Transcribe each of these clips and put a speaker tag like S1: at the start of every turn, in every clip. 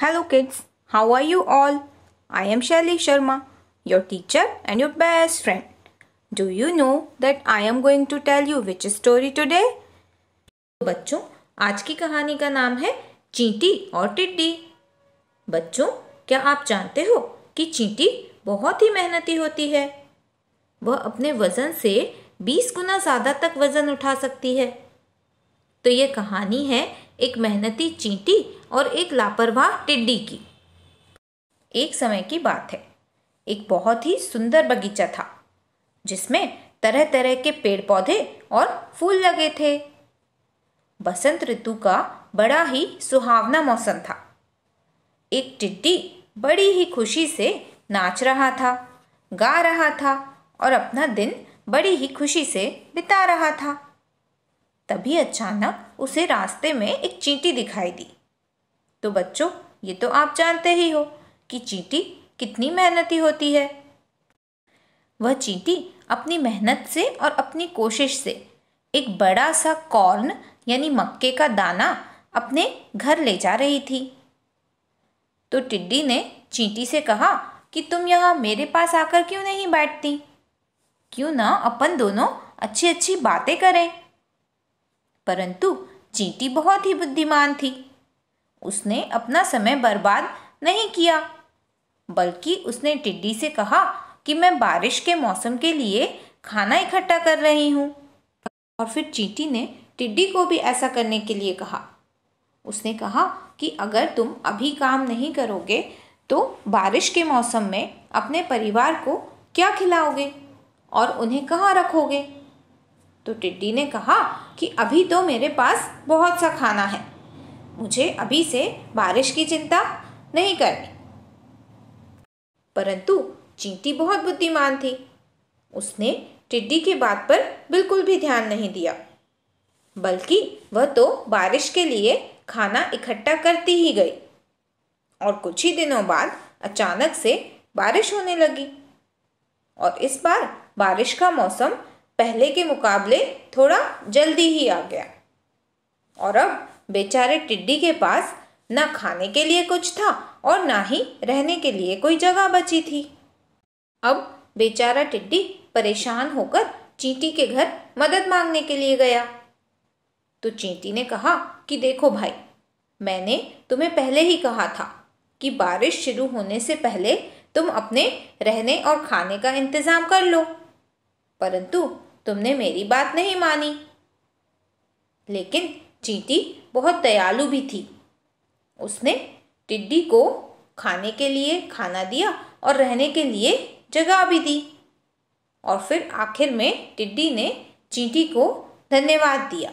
S1: Hello kids, how are you all? I am Shelly Sharma, your teacher and your best friend. Do you know that I am going to tell you which story today? तो बच्चों आज की कहानी का नाम है चींटी और टिड्डी बच्चों क्या आप जानते हो कि चींटी बहुत ही मेहनती होती है वह अपने वज़न से 20 गुना ज़्यादा तक वज़न उठा सकती है तो ये कहानी है एक मेहनती चींटी और एक लापरवाह टिड्डी की एक समय की बात है एक बहुत ही सुंदर बगीचा था जिसमें तरह तरह के पेड़ पौधे और फूल लगे थे बसंत ऋतु का बड़ा ही सुहावना मौसम था एक टिड्डी बड़ी ही खुशी से नाच रहा था गा रहा था और अपना दिन बड़ी ही खुशी से बिता रहा था तभी अचानक उसे रास्ते में एक चींटी दिखाई दी तो बच्चों ये तो आप जानते ही हो कि चींटी कितनी मेहनती होती है वह चींटी अपनी मेहनत से और अपनी कोशिश से एक बड़ा सा कॉर्न यानी मक्के का दाना अपने घर ले जा रही थी तो टिड्डी ने चींटी से कहा कि तुम यहाँ मेरे पास आकर क्यों नहीं बैठती क्यों ना अपन दोनों अच्छी अच्छी बातें करें परंतु चींटी बहुत ही बुद्धिमान थी उसने अपना समय बर्बाद नहीं किया बल्कि उसने टिड्डी से कहा कि मैं बारिश के मौसम के लिए खाना इकट्ठा कर रही हूँ और फिर चींटी ने टिड्डी को भी ऐसा करने के लिए कहा उसने कहा कि अगर तुम अभी काम नहीं करोगे तो बारिश के मौसम में अपने परिवार को क्या खिलाओगे और उन्हें कहाँ रखोगे तो टिड्डी ने कहा कि अभी तो मेरे पास बहुत सा खाना है मुझे अभी से बारिश की चिंता नहीं करनी परंतु चींटी बहुत बुद्धिमान थी उसने टिड्डी की बात पर बिल्कुल भी ध्यान नहीं दिया बल्कि वह तो बारिश के लिए खाना इकट्ठा करती ही गई और कुछ ही दिनों बाद अचानक से बारिश होने लगी और इस बार बारिश का मौसम पहले के मुकाबले थोड़ा जल्दी ही आ गया और अब बेचारे टिड्डी के पास न खाने के लिए कुछ था और ना ही रहने के लिए कोई जगह बची थी अब बेचारा टिड्डी परेशान होकर चींटी के घर मदद मांगने के लिए गया तो चींटी ने कहा कि देखो भाई मैंने तुम्हें पहले ही कहा था कि बारिश शुरू होने से पहले तुम अपने रहने और खाने का इंतज़ाम कर लो परंतु तुमने मेरी बात नहीं मानी लेकिन चींटी बहुत दयालु भी थी उसने टिड्डी को खाने के लिए खाना दिया और रहने के लिए जगह भी दी और फिर आखिर में टिड्डी ने चींटी को धन्यवाद दिया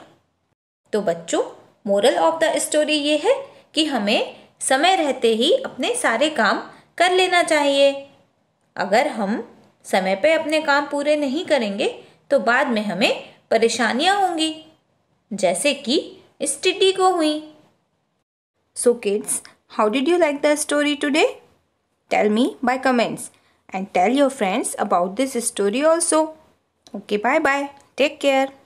S1: तो बच्चों मोरल ऑफ द स्टोरी ये है कि हमें समय रहते ही अपने सारे काम कर लेना चाहिए अगर हम समय पे अपने काम पूरे नहीं करेंगे तो बाद में हमें परेशानियाँ होंगी जैसे कि स्टडी को हुई so kids how did you like the story today tell me by comments and tell your friends about this story also okay bye bye take care